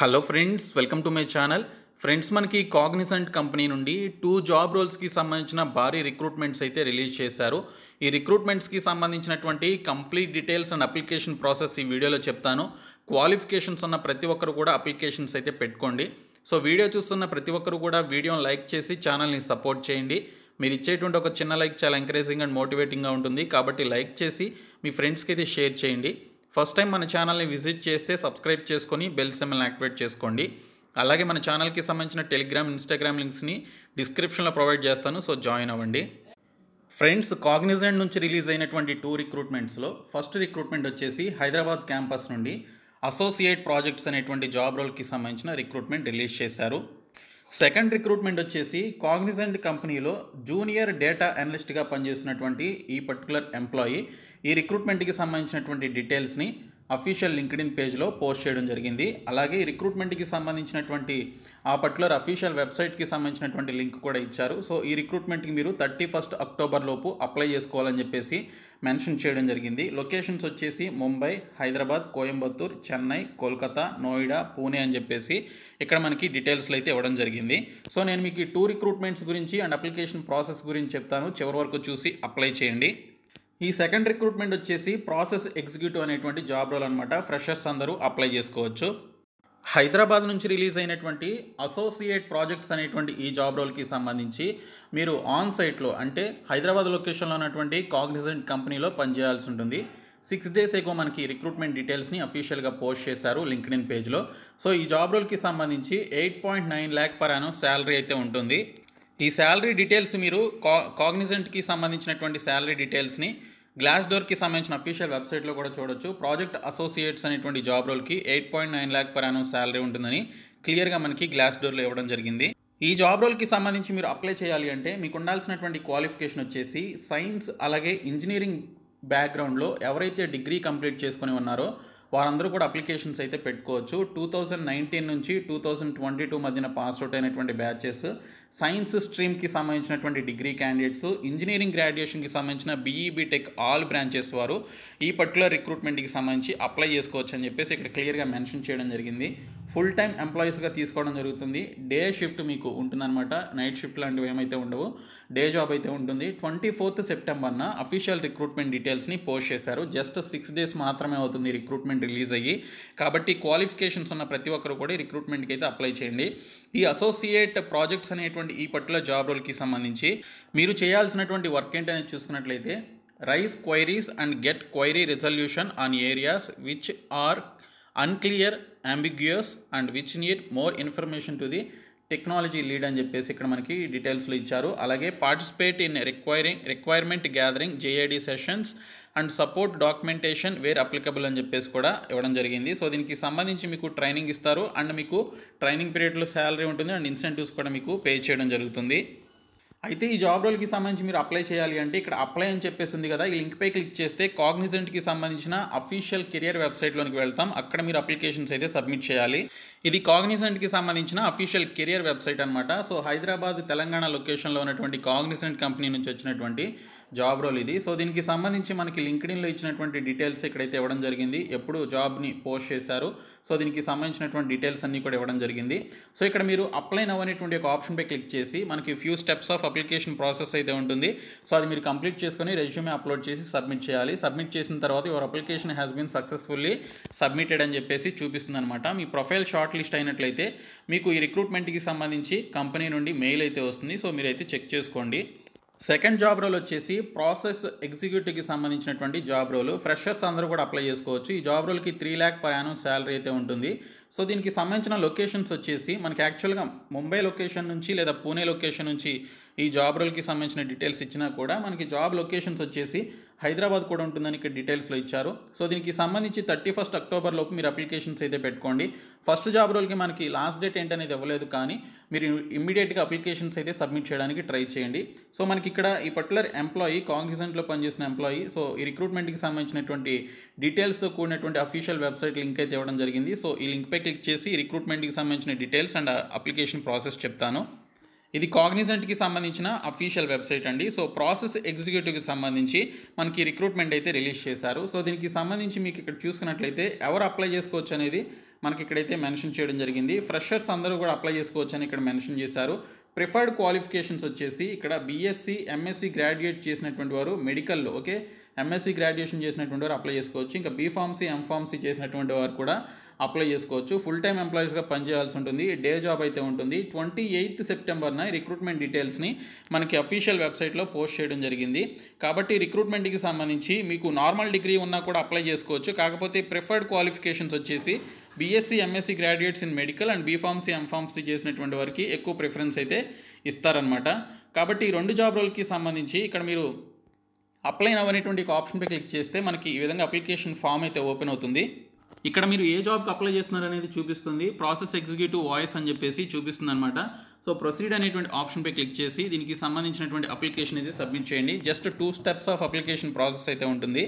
hello friends welcome to my channel friends మనకి Cognizant company నుండి two job రోల్స్కి సంబంధించిన భారీ రిక్రూట్మెంట్స్ అయితే రిలీజ్ చేశారు ఈ రిక్రూట్మెంట్స్కి సంబంధించినటువంటి complete details and application process ఈ వీడియోలో చెప్తాను క్వాలిఫికేషన్స్ ఉన్న ప్రతి ఒక్కరు కూడా అప్లికేషన్స్ అయితే పెట్టుకోండి సో వీడియో చూస్తున్న ప్రతి ఒక్కరు కూడా వీడియోని లైక్ చేసి ఛానల్ని సపోర్ట్ చేయండి మీరు ఇచ్చేటువంటి ఒక చిన్న లైక్ చాలా ఎంకరేజింగ్ అండ్ మోటివేటింగ్గా ఉంటుంది కాబట్టి లైక్ చేసి మీ ఫ్రెండ్స్కి అయితే షేర్ చేయండి ఫస్ట్ టైం మన ఛానల్ని విజిట్ చేస్తే సబ్స్క్రైబ్ చేసుకొని బెల్ సిమ్మల్ని యాక్టివేట్ చేసుకోండి అలాగే మన ఛానల్కి సంబంధించిన టెలిగ్రామ్ ఇన్స్టాగ్రామ్ లింక్స్ని డిస్క్రిప్షన్లో ప్రొవైడ్ చేస్తాను సో జాయిన్ అవ్వండి ఫ్రెండ్స్ కాగ్నిజెంట్ నుంచి రిలీజ్ అయినటువంటి టూ రిక్రూట్మెంట్స్లో ఫస్ట్ రిక్రూట్మెంట్ వచ్చేసి హైదరాబాద్ క్యాంపస్ నుండి అసోసియేట్ ప్రాజెక్ట్స్ అనేటువంటి జాబ్ రోల్కి సంబంధించిన రిక్రూట్మెంట్ రిలీజ్ చేశారు సెకండ్ రిక్రూట్మెంట్ వచ్చేసి కాగ్నిజెంట్ కంపెనీలో జూనియర్ డేటా అనలిస్ట్గా పనిచేస్తున్నటువంటి ఈ పర్టికులర్ ఎంప్లాయీ ఈ రిక్రూట్మెంట్కి సంబంధించినటువంటి డీటెయిల్స్ని అఫీషియల్ లింక్డ్ ఇన్ పేజ్లో పోస్ట్ చేయడం జరిగింది అలాగే ఈ రిక్రూట్మెంట్కి సంబంధించినటువంటి ఆ పర్టికులర్ అఫీషియల్ వెబ్సైట్కి సంబంధించినటువంటి లింక్ కూడా ఇచ్చారు సో ఈ రిక్రూట్మెంట్కి మీరు థర్టీ ఫస్ట్ అక్టోబర్ లోపు అప్లై చేసుకోవాలని చెప్పేసి మెన్షన్ చేయడం జరిగింది లొకేషన్స్ వచ్చేసి ముంబై హైదరాబాద్ కోయంబత్తూర్ చెన్నై కోల్కతా నోయిడా పూణే అని చెప్పేసి ఇక్కడ మనకి డీటెయిల్స్లో అయితే ఇవ్వడం జరిగింది సో నేను మీకు టూ రిక్రూట్మెంట్స్ గురించి అండ్ అప్లికేషన్ ప్రాసెస్ గురించి చెప్తాను చివరి వరకు చూసి అప్లై చేయండి ఈ సెకండ్ రిక్రూట్మెంట్ వచ్చేసి ప్రాసెస్ ఎగ్జిక్యూటివ్ అనేటువంటి జాబ్ రోల్ అనమాట ఫ్రెషర్స్ అందరూ అప్లై చేసుకోవచ్చు హైదరాబాద్ నుంచి రిలీజ్ అయినటువంటి అసోసియేట్ ప్రాజెక్ట్స్ అనేటువంటి ఈ జాబ్ రోల్కి సంబంధించి మీరు ఆన్ సైట్లో అంటే హైదరాబాద్ లొకేషన్లో ఉన్నటువంటి కాగ్నిజెంట్ కంపెనీలో పనిచేయాల్సి ఉంటుంది సిక్స్ డేస్ ఏగో మనకి రిక్రూట్మెంట్ డీటెయిల్స్ని అఫీషియల్గా పోస్ట్ చేశారు లింక్డ్ ఇన్ పేజ్లో సో ఈ జాబ్ రోల్కి సంబంధించి eight point nine lakh per annum salary అయితే ఉంటుంది ఈ శాలరీ డీటెయిల్స్ మీరు కా కాగ్నిజెంట్కి సంబంధించినటువంటి శాలరీ డీటెయిల్స్ని గ్లాస్ డోర్కి సంబంధించిన అఫీషియల్ వెబ్సైట్లో కూడా చూడొచ్చు ప్రాజెక్ట్ అసోసియేట్స్ అనేటువంటి జాబ్ రోల్కి eight point nine lakh per announce salary ఉంటుందని క్లియర్గా మనకి గ్లాస్ డోర్లో ఇవ్వడం జరిగింది ఈ జాబ్ రోల్కి సంబంధించి మీరు అప్లై చేయాలి అంటే మీకు ఉండాల్సినటువంటి క్వాలిఫికేషన్ వచ్చేసి సైన్స్ అలాగే ఇంజనీరింగ్ బ్యాక్గ్రౌండ్లో ఎవరైతే డిగ్రీ కంప్లీట్ చేసుకుని ఉన్నారో వారందరూ కూడా అప్లికేషన్స్ అయితే పెట్టుకోవచ్చు టూ థౌజండ్ నైన్టీన్ నుంచి టూ థౌజండ్ ట్వంటీ టూ మధ్యన పాస్ అవుట్ అయినటువంటి బ్యాచెస్ సైన్స్ స్ట్రీమ్కి సంబంధించినటువంటి డిగ్రీ క్యాండిడేట్స్ ఇంజనీరింగ్ గ్రాడ్యుయేషన్కి సంబంధించిన బీఈ బీటెక్ ఆల్ బ్రాంచెస్ వారు ఈ పర్టికులర్ రిక్రూట్మెంట్కి సంబంధించి అప్లై చేసుకోవచ్చు అని చెప్పేసి ఇక్కడ క్లియర్గా మెన్షన్ చేయడం జరిగింది ఫుల్ టైం ఎంప్లాయీస్గా తీసుకోవడం జరుగుతుంది డే షిఫ్ట్ మీకు ఉంటుందన్నమాట నైట్ షిఫ్ట్ లాంటివి ఏమైతే ఉండవు డే జాబ్ అయితే ఉంటుంది ట్వంటీ ఫోర్త్ సెప్టెంబర్న అఫీషియల్ రిక్రూట్మెంట్ డీటెయిల్స్ని పోస్ట్ చేశారు జస్ట్ సిక్స్ డేస్ మాత్రమే అవుతుంది రిక్రూట్మెంట్ రిక్రూట్మెంట్ రిలీజ్ అయ్యి కాబట్టి క్వాలిఫికేషన్స్ ఉన్న ప్రతి ఒక్కరు కూడా రిక్రూట్మెంట్కి అయితే అప్లై చేయండి ఈ అసోసియేట్ ప్రాజెక్ట్స్ అనేటువంటి ఈ పర్టికులర్ జాబ్ రోల్కి సంబంధించి మీరు చేయాల్సినటువంటి వర్క్ ఏంటనేది చూసుకున్నట్లయితే raise queries and get query resolution on areas which are unclear ambiguous and which need more information to the technology lead అని చెప్పేసి ఇక్కడ మనకి డీటెయిల్స్లో ఇచ్చారు అలాగే participate in requiring requirement gathering JID sessions and support documentation where applicable అని చెప్పేసి కూడా ఇవ్వడం జరిగింది సో దీనికి సంబంధించి మీకు ట్రైనింగ్ ఇస్తారు అండ్ మీకు ట్రైనింగ్ పీరియడ్లో శాలరీ ఉంటుంది అండ్ ఇన్సెంటివ్స్ కూడా మీకు పే చేయడం జరుగుతుంది అయితే ఈ జాబ్ రోల్కి సంబంధించి మీరు అప్లై చేయాలి అంటే ఇక్కడ అప్లై అని చెప్పేసి ఉంది కదా ఈ లింక్పై క్లిక్ చేస్తే కాగ్నిజెంట్కి సంబంధించిన అఫీషియల్ కెరియర్ వెబ్సైట్లోనికి వెళ్తాం అక్కడ మీరు అప్లికేషన్స్ అయితే సబ్మిట్ చేయాలి ఇది కాగ్నిసెంట్కి సంబంధించిన అఫీషియల్ కెరియర్ వెబ్సైట్ అనమాట సో హైదరాబాద్ తెలంగాణ లొకేషన్లో ఉన్నటువంటి కాగ్నిసెంట్ కంపెనీ నుంచి వచ్చినటువంటి జాబ్ రోల్ ఇది సో దీనికి సంబంధించి మనకి లింక్డ్ఇన్లో ఇచ్చినటువంటి డీటెయిల్స్ ఇక్కడైతే ఇవ్వడం జరిగింది ఎప్పుడు జాబ్ని పోస్ట్ చేశారు సో దీనికి సంబంధించినటువంటి డీటెయిల్స్ అన్నీ కూడా ఇవ్వడం జరిగింది సో ఇక్కడ మీరు అప్లై నవ్వనేటువంటి ఒక ఆప్షన్పై క్లిక్ చేసి మనకి few steps of application process అయితే ఉంటుంది సో అది మీరు కంప్లీట్ చేసుకొని రెజ్యూమే అప్లోడ్ చేసి సబ్మిట్ చేయాలి సబ్మిట్ చేసిన తర్వాత your application has been successfully submitted అని చెప్పేసి చూపిస్తుంది అనమాట మీ ప్రొఫైల్ షార్ట్ షార్ట్ లిస్ట్ అయినట్లయితే మీకు ఈ రిక్రూట్మెంట్కి సంబంధించి కంపెనీ నుండి మెయిల్ అయితే వస్తుంది సో మీరైతే చెక్ చేసుకోండి సెకండ్ జాబ్ రోల్ వచ్చేసి ప్రాసెస్ ఎగ్జిక్యూటివ్కి సంబంధించినటువంటి జాబ్ రోల్ ఫ్రెషర్స్ అందరూ కూడా అప్లై చేసుకోవచ్చు ఈ జాబ్ రోల్కి three lakh per annum salary అయితే ఉంటుంది సో దీనికి సంబంధించిన లొకేషన్స్ వచ్చేసి మనకి యాక్చువల్గా ముంబై లొకేషన్ నుంచి లేదా పూణే లొకేషన్ నుంచి ఈ జాబ్ రోల్కి సంబంధించిన డీటెయిల్స్ ఇచ్చినా కూడా మనకి జాబ్ లొకేషన్స్ వచ్చేసి హైదరాబాద్ కూడా ఉంటుందని ఇక్కడ డీటెయిల్స్లో ఇచ్చారు సో దీనికి సంబంధించి థర్టీ ఫస్ట్ అక్టోబర్లోపు మీరు అప్లికేషన్స్ అయితే పెట్టుకోండి ఫస్ట్ జాబ్ రోల్కి మనకి లాస్ట్ డేట్ ఏంటనేది ఇవ్వలేదు కానీ మీరు ఇమ్మీడియట్గా అప్లికేషన్స్ అయితే సబ్మిట్ చేయడానికి ట్రై చేయండి సో మనకి ఇక్కడ ఈ పర్టికులర్ ఎంప్లాయీ కాంగ్రెసెంట్లో పనిచేసిన ఎంప్లాయీ సో ఈ రిక్రూట్మెంట్కి సంబంధించినటువంటి డీటెయిల్స్తో కూడినటువంటి అఫీషియల్ వెబ్సైట్ లింక్ అయితే ఇవ్వడం జరిగింది సో ఈ లింక్పై క్లిక్ చేసి రిక్రూట్మెంట్కి సంబంధించిన డీటెయిల్స్ అండ్ అప్లికేషన్ ప్రాసెస్ చెప్తాను ఇది కాగ్నిజెంట్కి సంబంధించిన అఫీషియల్ వెబ్సైట్ అండి సో ప్రాసెస్ ఎగ్జిక్యూటివ్కి సంబంధించి మనకి రిక్రూట్మెంట్ అయితే రిలీజ్ చేశారు సో దీనికి సంబంధించి మీకు ఇక్కడ చూసుకున్నట్లయితే ఎవరు అప్లై చేసుకోవచ్చు అనేది మనకి ఇక్కడైతే మెన్షన్ చేయడం జరిగింది ఫ్రెషర్స్ అందరూ కూడా అప్లై చేసుకోవచ్చు అని ఇక్కడ మెన్షన్ చేశారు ప్రిఫర్డ్ క్వాలిఫికేషన్స్ వచ్చేసి ఇక్కడ బీఎస్సీ ఎంఎస్సీ గ్రాడ్యుయేట్ చేసినటువంటి వారు మెడికల్లో ఓకే ఎంఎస్సీ గ్రాడ్యుయేషన్ చేసినటువంటి వారు అప్లై చేసుకోవచ్చు ఇంకా బీఫార్మసీ ఎంఫార్మసీ చేసినటువంటి వారు కూడా అప్లై చేసుకోవచ్చు ఫుల్ టైం ఎంప్లాయీస్గా పనిచేయాల్సి ఉంటుంది డే జాబ్ అయితే ఉంటుంది ట్వంటీ ఎయిత్ సెప్టెంబర్న రిక్రూట్మెంట్ డీటెయిల్స్ని మనకి అఫీషియల్ వెబ్సైట్లో పోస్ట్ చేయడం జరిగింది కాబట్టి రిక్రూట్మెంట్కి సంబంధించి మీకు నార్మల్ డిగ్రీ ఉన్నా కూడా అప్లై చేసుకోవచ్చు కాకపోతే ప్రిఫర్డ్ క్వాలిఫికేషన్స్ వచ్చేసి BSc MSc graduates in medical and B pharmacy M pharmacy చేసినటువంటి వారికి ఎక్కువ ప్రిఫరెన్స్ అయితే ఇస్తారనమాట కాబట్టి ఈ రెండు జాబ్ రోల్కి సంబంధించి ఇక్కడ మీరు అప్లై అవ్వనేటువంటి ఆప్షన్పై క్లిక్ చేస్తే మనకి ఈ విధంగా అప్లికేషన్ ఫామ్ అయితే ఓపెన్ అవుతుంది ఇక్కడ మీరు ఏ జాబ్కి అప్లై చేస్తున్నారు అనేది చూపిస్తుంది ప్రాసెస్ ఎగ్జిక్యూటివ్ వాయిస్ అని చెప్పేసి చూపిస్తుంది అనమాట సో ప్రొసీడ్ అనేటువంటి ఆప్షన్పై క్లిక్ చేసి దీనికి సంబంధించినటువంటి అప్లికేషన్ అయితే సబ్మిట్ చేయండి just two steps of application process అయితే ఉంటుంది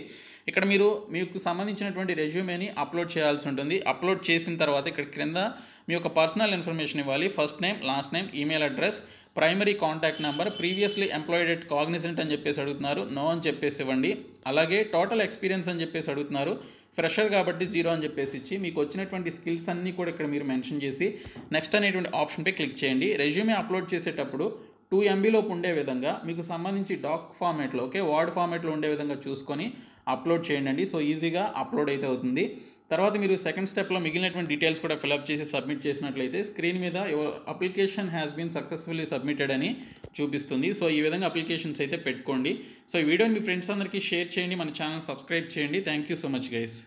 ఇక్కడ మీరు మీకు సంబంధించినటువంటి రెజ్యూమేని అప్లోడ్ చేయాల్సి ఉంటుంది అప్లోడ్ చేసిన తర్వాత ఇక్కడ క్రింద మీ యొక్క పర్సనల్ ఇన్ఫర్మేషన్ ఇవ్వాలి first name last name email address primary contact number previously employed at Cognizant అని చెప్పేసి అడుగుతున్నారు నో అని చెప్పేసి ఇవ్వండి అలాగే టోటల్ ఎక్స్పీరియన్స్ అని చెప్పేసి అడుగుతున్నారు ఫ్రెషర్ కాబట్టి జీరో అని చెప్పేసి ఇచ్చి మీకు వచ్చినటువంటి స్కిల్స్ అన్నీ కూడా ఇక్కడ మీరు మెన్షన్ చేసి నెక్స్ట్ అనేటువంటి ఆప్షన్పై క్లిక్ చేయండి రెజ్యూమే అప్లోడ్ చేసేటప్పుడు టూ ఎంబీలోపు ఉండే విధంగా మీకు సంబంధించి డాక్ ఫార్మాట్లో ఓకే వార్డ్ ఫార్మాట్లో ఉండే విధంగా చూసుకొని అప్లోడ్ చేయండి సో ఈజీగా అప్లోడ్ అయితే అవుతుంది తర్వాత మీరు సెకండ్ స్టెప్లో మిగిలినటువంటి డీటెయిల్స్ కూడా ఫిలప్ చేసి సబ్మిట్ చేసినట్లయితే స్క్రీన్ మీద your application has been successfully submitted అని చూపిస్తుంది సో ఈ విధంగా అప్లికేషన్స్ అయితే పెట్టుకోండి సో ఈ వీడియోని మీ ఫ్రెండ్స్ అందరికీ షేర్ చేయండి మన ఛానల్ సబ్స్క్రైబ్ చేయండి thank you so much guys